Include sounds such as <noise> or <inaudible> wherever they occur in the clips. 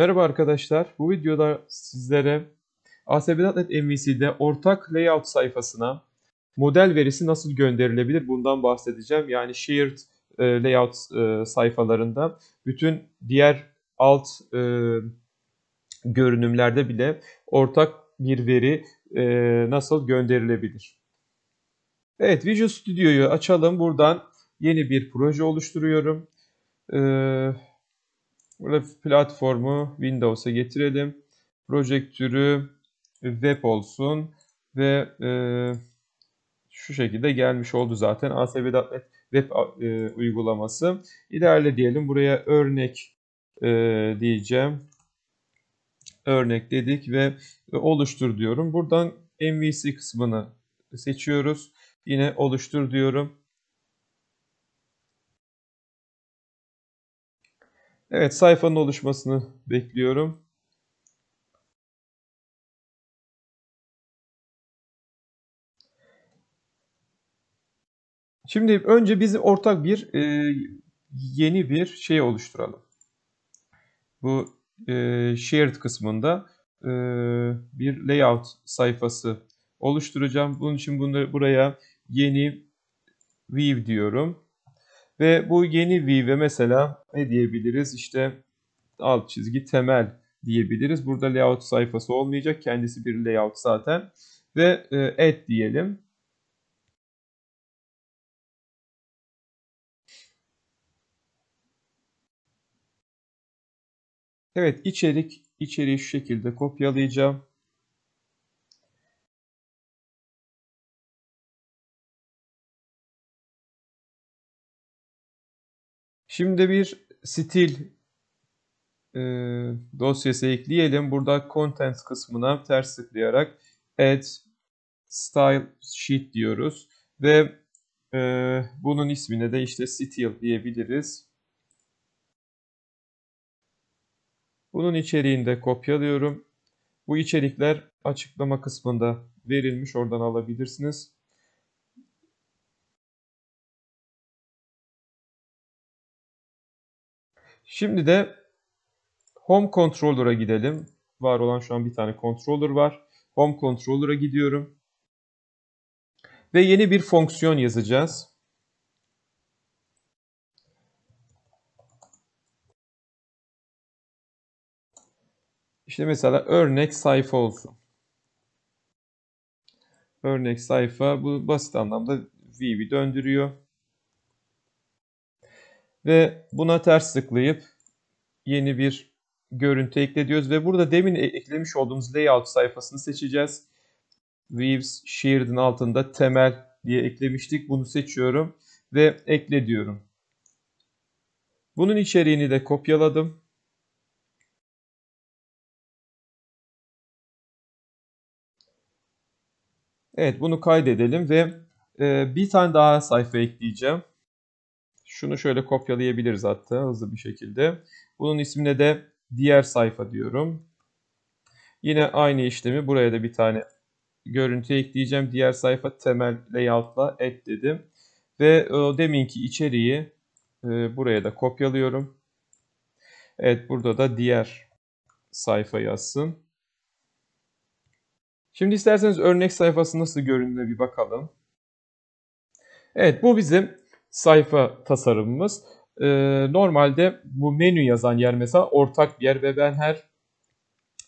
Merhaba arkadaşlar. Bu videoda sizlere ASP.NET MVC'de ortak layout sayfasına model verisi nasıl gönderilebilir bundan bahsedeceğim. Yani shared e, layout e, sayfalarında bütün diğer alt e, görünümlerde bile ortak bir veri e, nasıl gönderilebilir. Evet Visual Studio'yu açalım. Buradan yeni bir proje oluşturuyorum. Ee, Burada platformu Windows'a getirelim. Projektörü web olsun ve e, şu şekilde gelmiş oldu zaten ASP.NET web e, uygulaması. İlerle diyelim buraya örnek e, diyeceğim. Örnek dedik ve e, oluştur diyorum. Buradan MVC kısmını seçiyoruz. Yine oluştur diyorum. Evet sayfanın oluşmasını bekliyorum. Şimdi önce bizim ortak bir e, yeni bir şey oluşturalım. Bu e, shared kısmında e, bir layout sayfası oluşturacağım. Bunun için bunu buraya yeni view diyorum. Ve bu yeni vive mesela ne diyebiliriz? İşte alt çizgi temel diyebiliriz. Burada layout sayfası olmayacak. Kendisi bir layout zaten. Ve et diyelim. Evet içerik içeriği şu şekilde kopyalayacağım. Şimdi bir stil e, dosyası ekleyelim. Burada content kısmına ters tıklayarak add style sheet diyoruz. Ve e, bunun ismine de işte stil diyebiliriz. Bunun içeriğini de kopyalıyorum. Bu içerikler açıklama kısmında verilmiş. Oradan alabilirsiniz. Şimdi de Home Controller'a gidelim. Var olan şu an bir tane controller var. Home Controller'a gidiyorum. Ve yeni bir fonksiyon yazacağız. İşte mesela örnek sayfa olsun. Örnek sayfa bu basit anlamda V'yi döndürüyor. Ve buna ters tıklayıp yeni bir görüntü ekle Ve burada demin e, eklemiş olduğumuz layout sayfasını seçeceğiz. Weaves Shared'in altında temel diye eklemiştik. Bunu seçiyorum ve ekle diyorum. Bunun içeriğini de kopyaladım. Evet bunu kaydedelim ve e, bir tane daha sayfa ekleyeceğim. Şunu şöyle kopyalayabiliriz hatta hızlı bir şekilde. Bunun ismine de diğer sayfa diyorum. Yine aynı işlemi buraya da bir tane görüntü ekleyeceğim. Diğer sayfa temel layout'la et dedim. Ve e, deminki içeriği e, buraya da kopyalıyorum. Evet burada da diğer sayfa yazsın. Şimdi isterseniz örnek sayfası nasıl göründüğüne bir bakalım. Evet bu bizim sayfa tasarımımız. E, normalde bu menü yazan yer mesela ortak bir yer ve ben her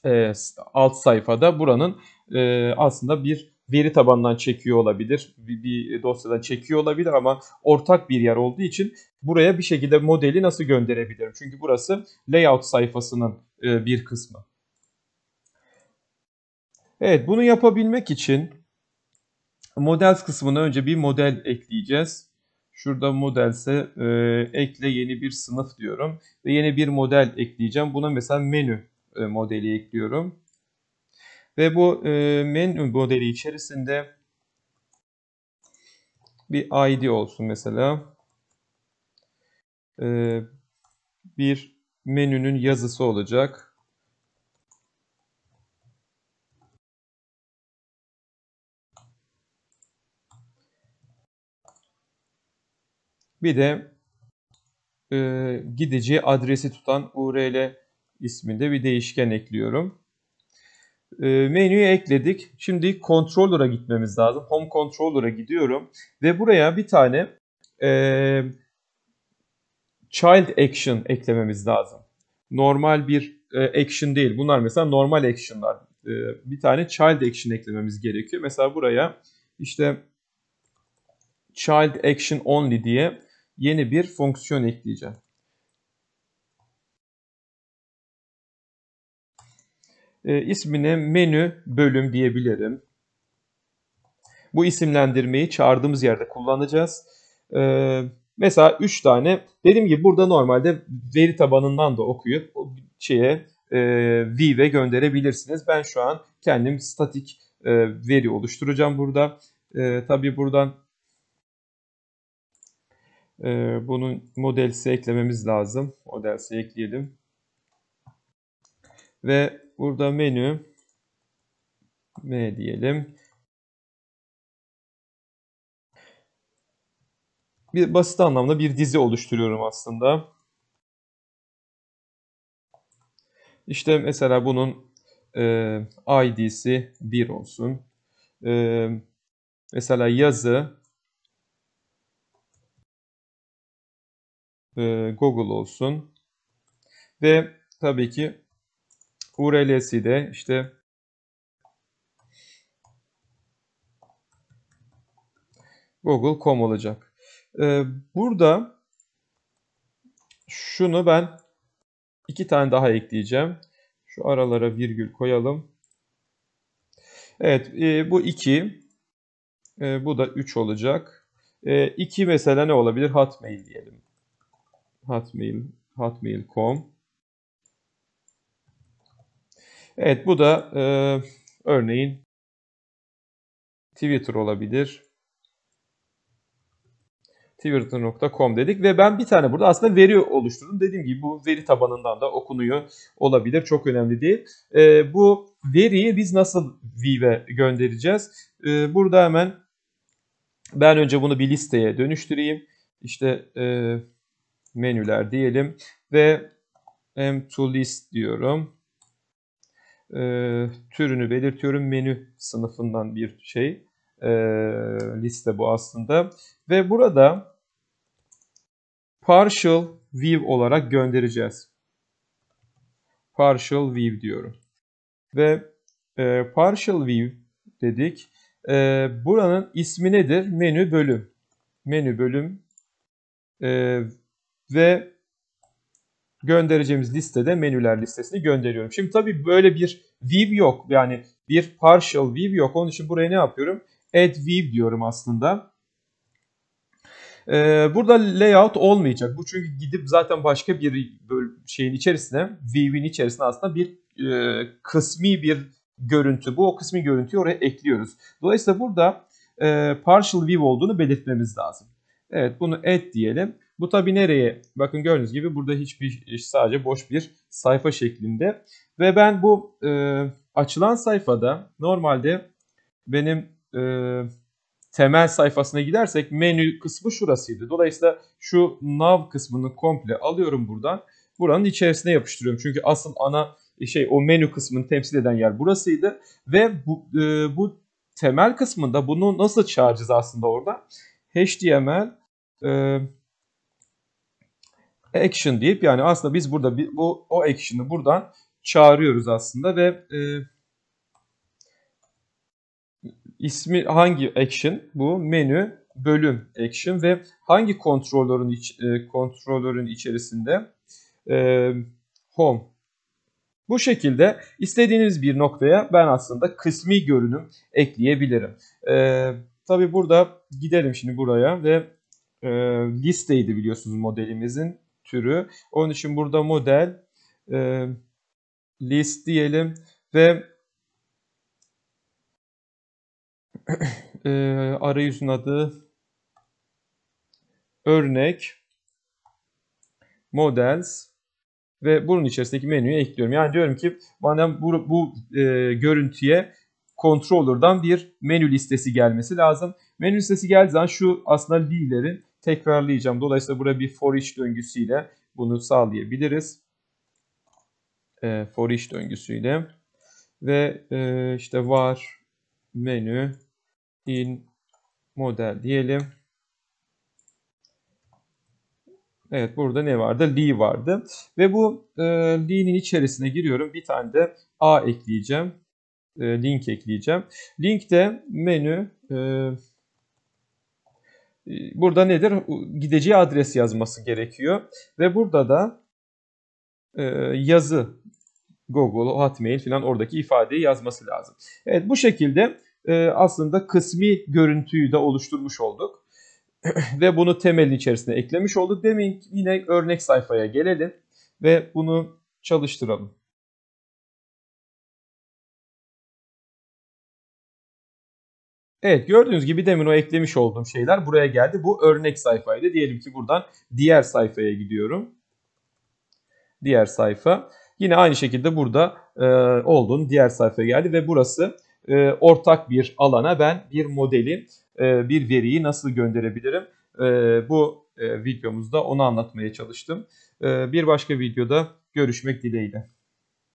e, alt sayfada buranın e, aslında bir veri tabanından çekiyor olabilir, bir, bir dosyadan çekiyor olabilir ama ortak bir yer olduğu için buraya bir şekilde modeli nasıl gönderebilirim? Çünkü burası layout sayfasının e, bir kısmı. Evet bunu yapabilmek için models kısmına önce bir model ekleyeceğiz. Şurada modelse e, ekle yeni bir sınıf diyorum. Ve yeni bir model ekleyeceğim. Buna mesela menü e, modeli ekliyorum. Ve bu e, menü modeli içerisinde bir ID olsun mesela. E, bir menünün yazısı olacak. Bir de e, gideceği adresi tutan URL isminde bir değişken ekliyorum. E, menüyü ekledik. Şimdi controller'a gitmemiz lazım. Home controller'a gidiyorum ve buraya bir tane e, child action eklememiz lazım. Normal bir e, action değil. Bunlar mesela normal action'lar. E, bir tane child action eklememiz gerekiyor. Mesela buraya işte child action only diye yeni bir fonksiyon ekleyeceğim. E, ismine menü bölüm diyebilirim. Bu isimlendirmeyi çağırdığımız yerde kullanacağız. E, mesela 3 tane Dediğim gibi burada normalde veri tabanından da okuyup şeye e, Vive gönderebilirsiniz. Ben şu an kendim statik e, veri oluşturacağım burada. E, tabii buradan e, ee, bunun modelsi eklememiz lazım. Modelsi ekleyelim. Ve burada menü M diyelim. Bir basit anlamda bir dizi oluşturuyorum aslında. İşte mesela bunun e, ID'si 1 olsun. E, mesela yazı Ee, Google olsun. Ve tabii ki URL'si de işte google.com olacak. Ee, burada şunu ben iki tane daha ekleyeceğim. Şu aralara virgül koyalım. Evet e, bu 2. E, bu da 3 olacak. 2 e, mesela ne olabilir? Hotmail diyelim hotmail hotmail.com Evet bu da e, örneğin Twitter olabilir. Twitter.com dedik ve ben bir tane burada aslında veri oluşturdum. Dediğim gibi bu veri tabanından da okunuyor olabilir. Çok önemli değil. E, bu veriyi biz nasıl Vive göndereceğiz? E, burada hemen ben önce bunu bir listeye dönüştüreyim. İşte e, menüler diyelim ve M to list diyorum. E, türünü belirtiyorum. Menü sınıfından bir şey. E, liste bu aslında. Ve burada partial view olarak göndereceğiz. Partial view diyorum. Ve e, partial view dedik. E, buranın ismi nedir? Menü bölüm. Menü bölüm e, ve göndereceğimiz listede menüler listesini gönderiyorum. Şimdi tabii böyle bir view yok. Yani bir partial view yok. Onun için buraya ne yapıyorum? Add view diyorum aslında. Ee, burada layout olmayacak. Bu çünkü gidip zaten başka bir şeyin içerisine, view'in içerisine aslında bir e, kısmi bir görüntü. Bu o kısmi görüntüyü oraya ekliyoruz. Dolayısıyla burada e, partial view olduğunu belirtmemiz lazım. Evet bunu add diyelim. Bu tabi nereye? Bakın gördüğünüz gibi burada hiçbir sadece boş bir sayfa şeklinde. Ve ben bu e, açılan sayfada normalde benim e, temel sayfasına gidersek menü kısmı şurasıydı. Dolayısıyla şu nav kısmını komple alıyorum buradan. Buranın içerisine yapıştırıyorum. Çünkü asıl ana şey o menü kısmını temsil eden yer burasıydı. Ve bu, e, bu temel kısmında bunu nasıl çağıracağız aslında orada? HTML e, action deyip yani aslında biz burada bu o action'ı buradan çağırıyoruz aslında ve e, ismi hangi action bu menü bölüm action ve hangi kontrolörün iç, e, kontrolörün içerisinde e, home bu şekilde istediğiniz bir noktaya ben aslında kısmi görünüm ekleyebilirim. Ee, Tabi burada gidelim şimdi buraya ve e, listeydi biliyorsunuz modelimizin türü. Onun için burada model e, list diyelim ve e, arayüzün adı örnek models ve bunun içerisindeki menüyü ekliyorum. Yani diyorum ki madem bu, bu e, görüntüye controller'dan bir menü listesi gelmesi lazım. Menü listesi geldiği zaman şu aslında Lee'lerin tekrarlayacağım. Dolayısıyla burada bir for each döngüsüyle bunu sağlayabiliriz. E, for each döngüsüyle. Ve e, işte var menü in model diyelim. Evet burada ne vardı? Lee vardı. Ve bu e, lee'nin içerisine giriyorum. Bir tane de a ekleyeceğim. E, link ekleyeceğim. Link de menü e, ee, burada nedir? Gideceği adres yazması gerekiyor. Ve burada da e, yazı Google, Hotmail filan oradaki ifadeyi yazması lazım. Evet bu şekilde e, aslında kısmi görüntüyü de oluşturmuş olduk. <clears throat> ve bunu temelin içerisine eklemiş olduk. Demin yine örnek sayfaya gelelim ve bunu çalıştıralım. Evet gördüğünüz gibi demin o eklemiş olduğum şeyler buraya geldi. Bu örnek sayfaydı. Diyelim ki buradan diğer sayfaya gidiyorum. Diğer sayfa. Yine aynı şekilde burada e, olduğum diğer sayfaya geldi ve burası e, ortak bir alana ben bir modeli, e, bir veriyi nasıl gönderebilirim? E, bu e, videomuzda onu anlatmaya çalıştım. E, bir başka videoda görüşmek dileğiyle.